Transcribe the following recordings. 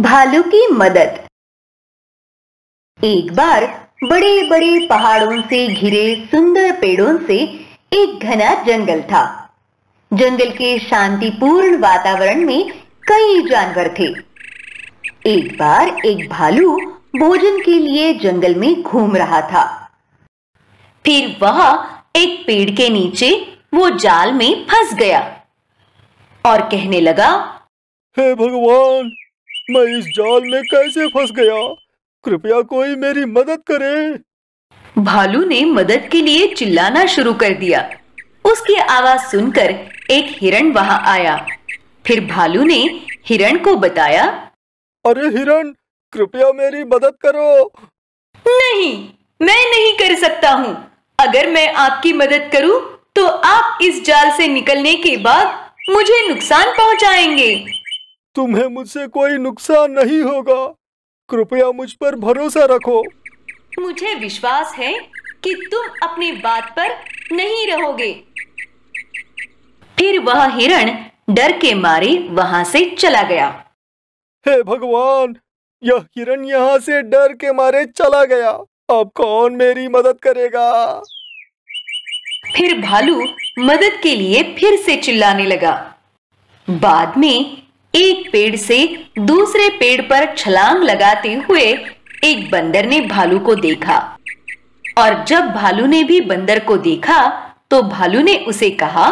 भालू की मदद एक बार बड़े बड़े पहाड़ों से घिरे सुंदर पेड़ों से एक घना जंगल था जंगल के शांतिपूर्ण वातावरण में कई जानवर थे एक बार एक भालू भोजन के लिए जंगल में घूम रहा था फिर वह एक पेड़ के नीचे वो जाल में फंस गया और कहने लगा हे hey भगवान मैं इस जाल में कैसे फंस गया कृपया कोई मेरी मदद करे भालू ने मदद के लिए चिल्लाना शुरू कर दिया उसकी आवाज सुनकर एक हिरण वहां आया फिर भालू ने हिरण को बताया अरे हिरण कृपया मेरी मदद करो नहीं मैं नहीं कर सकता हूँ अगर मैं आपकी मदद करूँ तो आप इस जाल से निकलने के बाद मुझे नुकसान पहुँचाएंगे तुम्हें मुझसे कोई नुकसान नहीं होगा कृपया मुझ पर भरोसा रखो मुझे विश्वास है कि तुम अपनी बात पर नहीं रहोगे फिर वह हिरण डर के मारे वहां से चला गया हे भगवान यह हिरण यहाँ से डर के मारे चला गया अब कौन मेरी मदद करेगा फिर भालू मदद के लिए फिर से चिल्लाने लगा बाद में एक पेड़ से दूसरे पेड़ पर छलांग लगाते हुए एक बंदर ने भालू को देखा और जब भालू ने भी बंदर को देखा तो भालू ने उसे कहा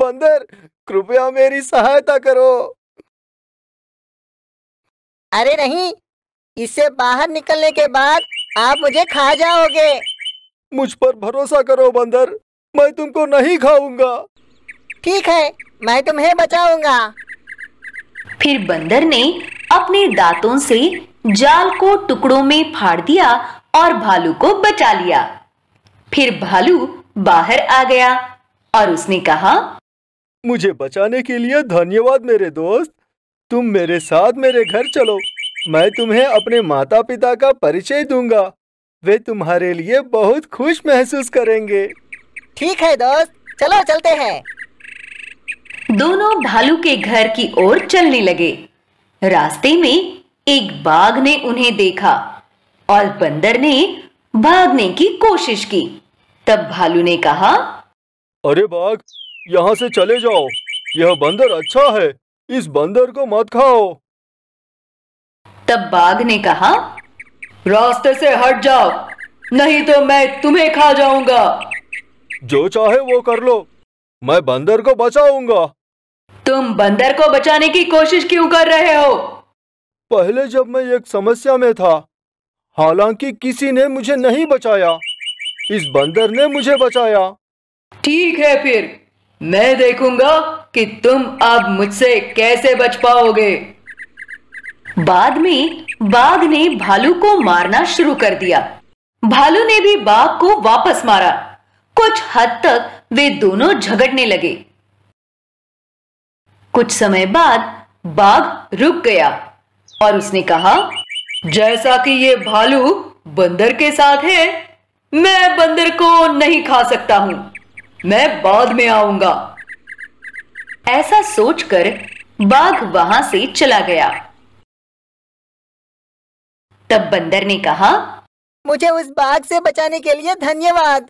बंदर कृपया मेरी सहायता करो अरे नहीं इससे बाहर निकलने के बाद आप मुझे खा जाओगे मुझ पर भरोसा करो बंदर मैं तुमको नहीं खाऊंगा ठीक है मैं तुम्हें बचाऊंगा फिर बंदर ने अपने दांतों से जाल को टुकड़ों में फाड़ दिया और भालू को बचा लिया फिर भालू बाहर आ गया और उसने कहा मुझे बचाने के लिए धन्यवाद मेरे दोस्त तुम मेरे साथ मेरे घर चलो मैं तुम्हें अपने माता पिता का परिचय दूंगा वे तुम्हारे लिए बहुत खुश महसूस करेंगे ठीक है दोस्त चलो चलते हैं दोनों भालू के घर की ओर चलने लगे रास्ते में एक बाघ ने उन्हें देखा और बंदर ने भागने की कोशिश की तब भालू ने कहा अरे बाघ यहाँ से चले जाओ यह बंदर अच्छा है इस बंदर को मत खाओ तब बाघ ने कहा रास्ते से हट जाओ नहीं तो मैं तुम्हें खा जाऊंगा जो चाहे वो कर लो मैं बंदर को बचाऊंगा तुम बंदर को बचाने की कोशिश क्यों कर रहे हो पहले जब मैं एक समस्या में था हालांकि किसी ने मुझे नहीं बचाया इस बंदर ने मुझे बचाया ठीक है फिर मैं देखूंगा कि तुम अब मुझसे कैसे बच पाओगे बाद में बाघ ने भालू को मारना शुरू कर दिया भालू ने भी बाघ को वापस मारा कुछ हद तक वे दोनों झगड़ने लगे कुछ समय बाद बाघ रुक गया और उसने कहा जैसा कि ये भालू बंदर के साथ है मैं बंदर को नहीं खा सकता हूँ मैं बाद में आऊंगा ऐसा सोचकर बाघ वहां से चला गया तब बंदर ने कहा मुझे उस बाघ से बचाने के लिए धन्यवाद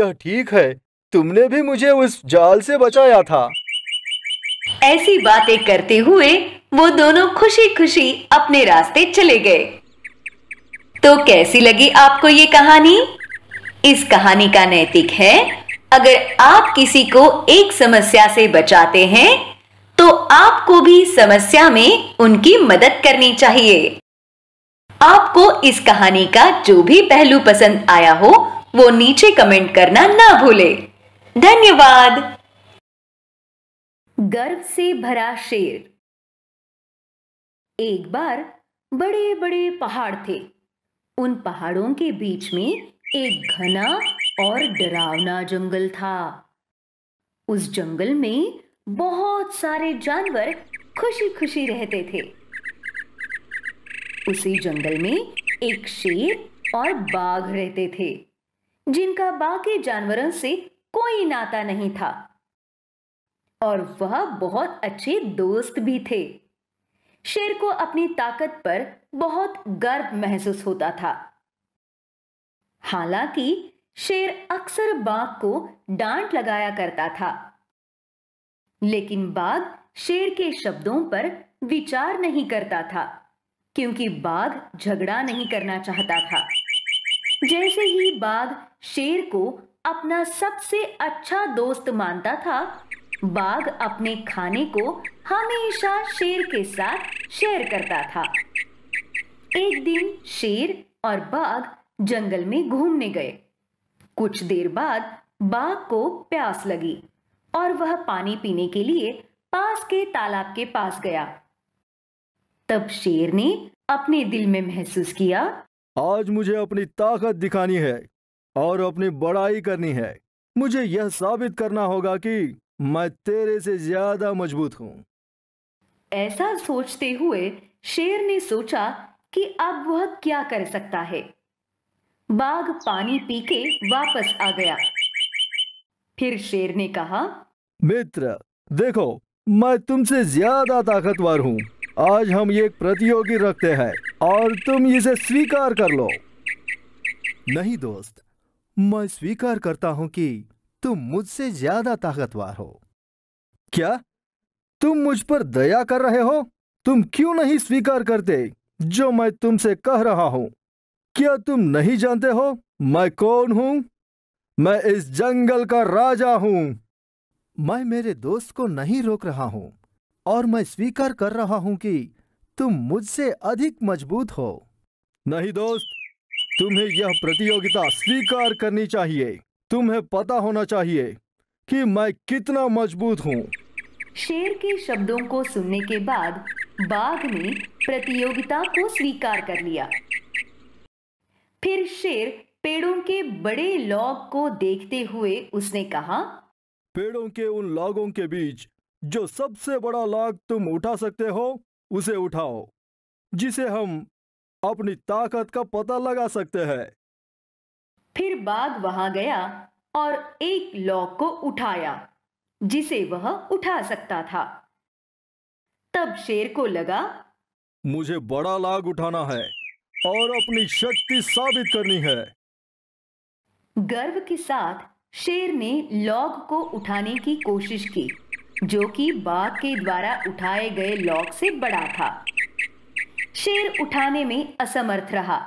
यह ठीक है तुमने भी मुझे उस जाल से बचाया था ऐसी बातें करते हुए वो दोनों खुशी खुशी अपने रास्ते चले गए तो कैसी लगी आपको ये कहानी इस कहानी का नैतिक है अगर आप किसी को एक समस्या से बचाते हैं तो आपको भी समस्या में उनकी मदद करनी चाहिए आपको इस कहानी का जो भी पहलू पसंद आया हो वो नीचे कमेंट करना ना भूले धन्यवाद गर्व से भरा शेर एक बार बड़े बड़े पहाड़ थे उन पहाड़ों के बीच में एक घना और डरावना जंगल था उस जंगल में बहुत सारे जानवर खुशी खुशी रहते थे उसी जंगल में एक शेर और बाघ रहते थे जिनका बाकी जानवरों से कोई नाता नहीं था और वह बहुत अच्छे दोस्त भी थे शेर को अपनी ताकत पर बहुत गर्व महसूस होता था हालांकि शेर अक्सर बाघ को डांट लगाया करता था लेकिन बाघ शेर के शब्दों पर विचार नहीं करता था क्योंकि बाघ झगड़ा नहीं करना चाहता था जैसे ही बाघ शेर को अपना सबसे अच्छा दोस्त मानता था बाघ अपने खाने को हमेशा शेर के साथ शेयर करता था एक दिन शेर और बाघ जंगल में घूमने गए कुछ देर बाद बाघ को प्यास लगी और वह पानी पीने के लिए पास के तालाब के पास गया तब शेर ने अपने दिल में महसूस किया आज मुझे अपनी ताकत दिखानी है और अपनी बड़ाई करनी है मुझे यह साबित करना होगा कि मैं तेरे से ज्यादा मजबूत हूँ ऐसा सोचते हुए शेर ने सोचा कि अब वह क्या कर सकता है बाघ पानी पी के वापस आ गया फिर शेर ने कहा मित्र देखो मैं तुमसे ज्यादा ताकतवर हूँ आज हम ये प्रतियोगी रखते हैं और तुम इसे स्वीकार कर लो नहीं दोस्त मैं स्वीकार करता हूँ कि तुम मुझसे ज्यादा ताकतवर हो क्या तुम मुझ पर दया कर रहे हो तुम क्यों नहीं स्वीकार करते जो मैं तुमसे कह रहा हूं क्या तुम नहीं जानते हो मैं कौन हूं मैं इस जंगल का राजा हूं मैं मेरे दोस्त को नहीं रोक रहा हूं और मैं स्वीकार कर रहा हूं कि तुम मुझसे अधिक मजबूत हो नहीं दोस्त तुम्हें यह प्रतियोगिता स्वीकार करनी चाहिए तुम्हें पता होना चाहिए कि मैं कितना मजबूत हूँ शेर के शब्दों को सुनने के बाद बाघ ने प्रतियोगिता को स्वीकार कर लिया फिर शेर पेड़ों के बड़े लॉग को देखते हुए उसने कहा पेड़ों के उन लॉगों के बीच जो सबसे बड़ा लॉग तुम उठा सकते हो उसे उठाओ जिसे हम अपनी ताकत का पता लगा सकते हैं फिर बाघ वहां गया और एक लॉक को उठाया जिसे वह उठा सकता था तब शेर को लगा मुझे बड़ा लाग उठाना है और अपनी शक्ति साबित करनी है गर्व के साथ शेर ने लॉग को उठाने की कोशिश की जो कि बाघ के द्वारा उठाए गए लॉग से बड़ा था शेर उठाने में असमर्थ रहा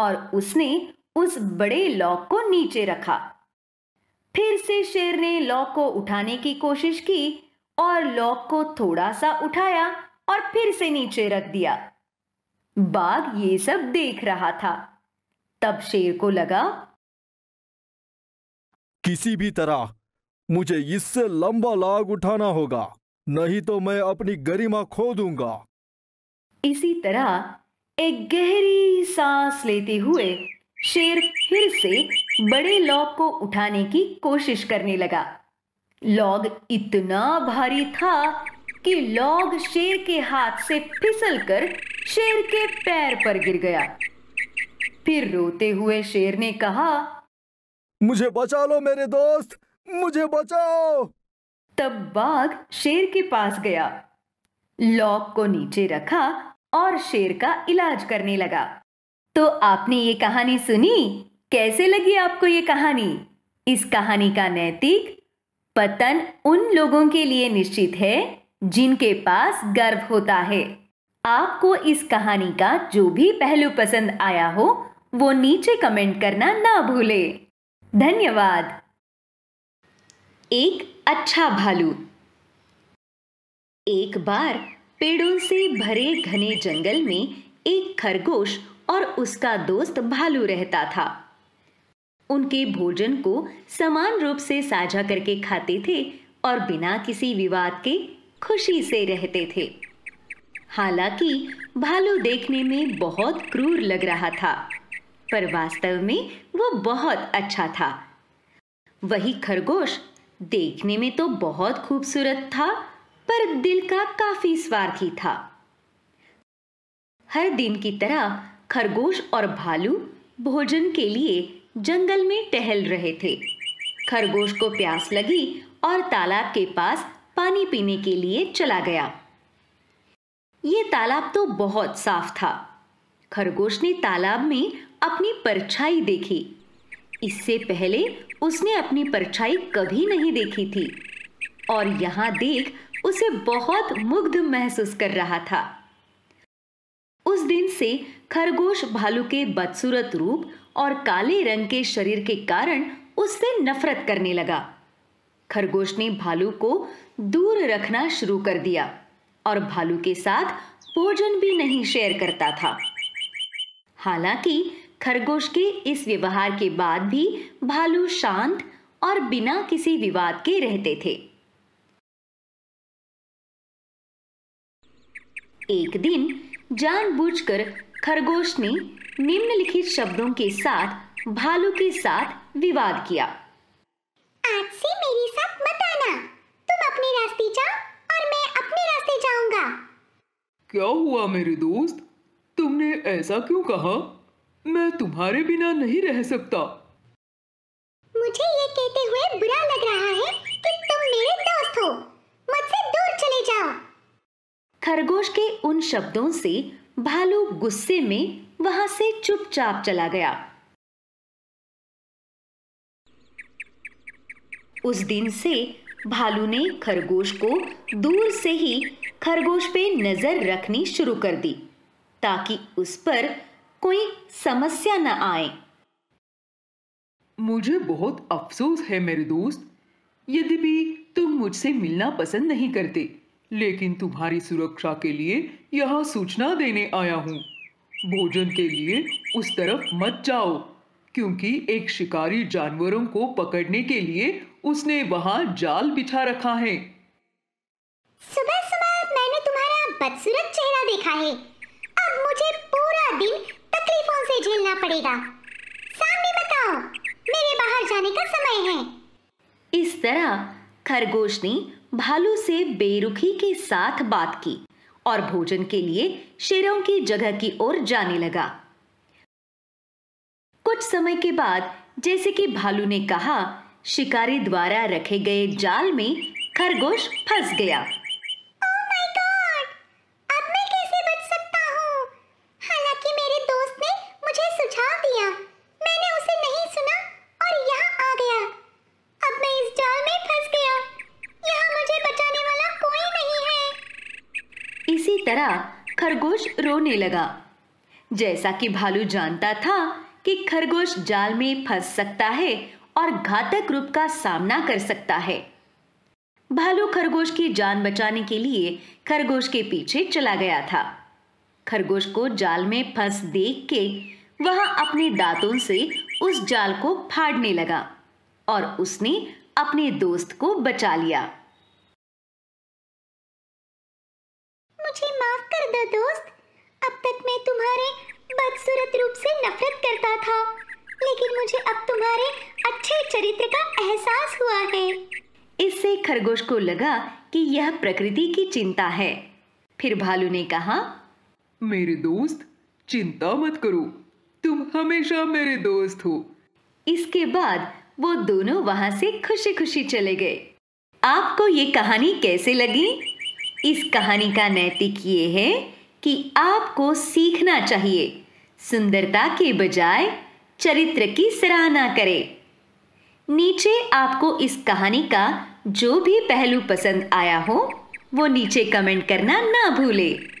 और उसने उस बड़े लॉक को नीचे रखा फिर से शेर ने लॉक को उठाने की कोशिश की और लॉक को थोड़ा सा उठाया और फिर से नीचे रख दिया बाघ ये सब देख रहा था तब शेर को लगा किसी भी तरह मुझे इससे लंबा लाग उठाना होगा नहीं तो मैं अपनी गरिमा खो दूंगा इसी तरह एक गहरी सांस लेते हुए शेर फिर से बड़े लॉग को उठाने की कोशिश करने लगा लॉग इतना भारी था कि लॉग शेर के हाथ से फिसलकर शेर के पैर पर गिर गया फिर रोते हुए शेर ने कहा मुझे बचा लो मेरे दोस्त मुझे बचाओ तब बाघ शेर के पास गया लॉग को नीचे रखा और शेर का इलाज करने लगा तो आपने ये कहानी सुनी कैसे लगी आपको ये कहानी इस कहानी का नैतिक पतन उन लोगों के लिए निश्चित है जिनके पास गर्व होता है आपको इस कहानी का जो भी पहलू पसंद आया हो वो नीचे कमेंट करना ना भूले धन्यवाद एक अच्छा भालू एक बार पेड़ों से भरे घने जंगल में एक खरगोश और उसका दोस्त भालू रहता था उनके भोजन को समान रूप से साझा करके खाते थे और बिना किसी विवाद के खुशी से रहते थे हालांकि भालू देखने में बहुत क्रूर लग रहा था पर वास्तव में वो बहुत अच्छा था वही खरगोश देखने में तो बहुत खूबसूरत था पर दिल का काफी स्वार्थी था हर दिन की तरह खरगोश और भालू भोजन के लिए जंगल में टहल रहे थे खरगोश को प्यास लगी और तालाब के पास पानी पीने के लिए चला गया ये तालाब तो बहुत साफ था खरगोश ने तालाब में अपनी परछाई देखी इससे पहले उसने अपनी परछाई कभी नहीं देखी थी और यहाँ देख उसे बहुत मुग्ध महसूस कर रहा था दिन से खरगोश भालू के बदसूरत रूप और काले रंग के शरीर के कारण उससे नफरत करने लगा खरगोश ने भालू को दूर रखना शुरू कर दिया और भालू के साथ भोजन भी नहीं शेयर करता था हालांकि खरगोश के इस व्यवहार के बाद भी भालू शांत और बिना किसी विवाद के रहते थे एक दिन जानबूझकर खरगोश ने निम्नलिखित शब्दों के साथ भालू के साथ विवाद किया आज से मेरे साथ मत आना तुम अपने रास्ते जाओ और मैं अपने रास्ते जाऊंगा क्या हुआ मेरे दोस्त तुमने ऐसा क्यों कहा मैं तुम्हारे बिना नहीं रह सकता मुझे ये कहते हुए बुरा लग रहा है कि तुम मेरे दोस्त हो खरगोश के उन शब्दों से भालू गुस्से में वहां से चुपचाप चला गया उस दिन से भालू ने खरगोश को दूर से ही खरगोश पे नजर रखनी शुरू कर दी ताकि उस पर कोई समस्या न आए मुझे बहुत अफसोस है मेरे दोस्त भी तुम मुझसे मिलना पसंद नहीं करते लेकिन तुम्हारी सुरक्षा के लिए यहाँ सूचना देने आया हूँ भोजन के लिए उस तरफ मत जाओ क्योंकि एक शिकारी जानवरों को पकड़ने के लिए उसने वहाँ जाल बिछा रखा है सुबह सुबह मैंने तुम्हारा बदसूरत चेहरा देखा है अब मुझे पूरा दिन तकलीफों से झेलना पड़ेगा सामने बताओ मेरे बाहर जाने का समय है इस तरह खरगोश ने भालू से बेरुखी के साथ बात की और भोजन के लिए शेरों की जगह की ओर जाने लगा कुछ समय के बाद जैसे कि भालू ने कहा शिकारी द्वारा रखे गए जाल में खरगोश फंस गया इसी तरह खरगोश रोने लगा जैसा कि भालू जानता था कि खरगोश जाल में फंस सकता है और घातक रूप का सामना कर सकता है भालू खरगोश की जान बचाने के लिए खरगोश के पीछे चला गया था खरगोश को जाल में फंस देख के वह अपने दांतों से उस जाल को फाड़ने लगा और उसने अपने दोस्त को बचा लिया मुझे माफ कर दो दोस्त अब तक मैं तुम्हारे बदसूरत रूप से नफरत करता था लेकिन मुझे अब तुम्हारे अच्छे चरित्र का एहसास हुआ है इससे खरगोश को लगा कि यह प्रकृति की चिंता है फिर भालू ने कहा मेरे दोस्त चिंता मत करो तुम हमेशा मेरे दोस्त हो इसके बाद वो दोनों वहां से खुशी खुशी चले गए आपको ये कहानी कैसे लगी इस कहानी का नैतिक ये है कि आपको सीखना चाहिए सुंदरता के बजाय चरित्र की सराहना करें नीचे आपको इस कहानी का जो भी पहलू पसंद आया हो वो नीचे कमेंट करना ना भूले